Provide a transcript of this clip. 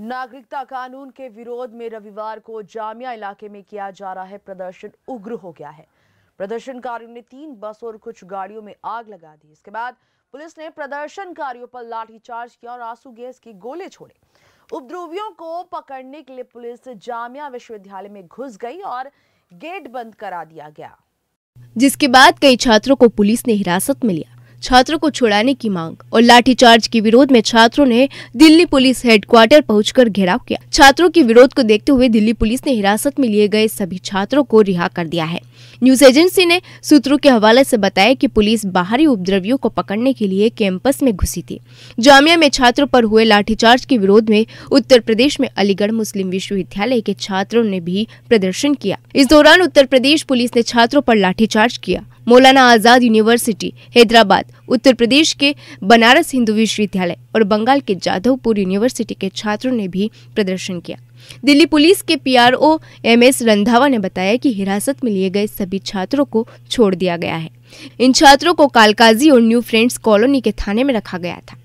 नागरिकता कानून के विरोध में रविवार को जामिया इलाके में किया जा रहा है प्रदर्शन उग्र हो गया है प्रदर्शनकारियों ने तीन बस और कुछ गाड़ियों में आग लगा दी इसके बाद पुलिस ने प्रदर्शनकारियों पर लाठीचार्ज किया और आंसू गैस के गोले छोड़े उपद्रवियों को पकड़ने के लिए पुलिस जामिया विश्वविद्यालय में घुस गई और गेट बंद करा दिया गया जिसके बाद कई छात्रों को पुलिस ने हिरासत में लिया छात्रों को छुड़ाने की मांग और लाठीचार्ज के विरोध में छात्रों ने दिल्ली पुलिस हेडक्वार्टर पहुंचकर घेराव किया छात्रों के विरोध को देखते हुए दिल्ली पुलिस ने हिरासत में लिए गए सभी छात्रों को रिहा कर दिया है न्यूज एजेंसी ने सूत्रों के हवाले से बताया कि पुलिस बाहरी उपद्रवियों को पकड़ने के लिए कैंपस में घुसी थी जामिया में छात्रों पर हुए लाठीचार्ज के विरोध में उत्तर प्रदेश में अलीगढ़ मुस्लिम विश्वविद्यालय के छात्रों ने भी प्रदर्शन किया इस दौरान उत्तर प्रदेश पुलिस ने छात्रों पर लाठीचार्ज किया मौलाना आज़ाद यूनिवर्सिटी हैदराबाद उत्तर प्रदेश के बनारस हिंदू विश्वविद्यालय और बंगाल के जाधवपुर यूनिवर्सिटी के छात्रों ने भी प्रदर्शन किया दिल्ली पुलिस के पीआरओ एमएस रंधावा ने बताया कि हिरासत में लिए गए सभी छात्रों को छोड़ दिया गया है इन छात्रों को कालकाजी और न्यू फ्रेंड्स कॉलोनी के थाने में रखा गया था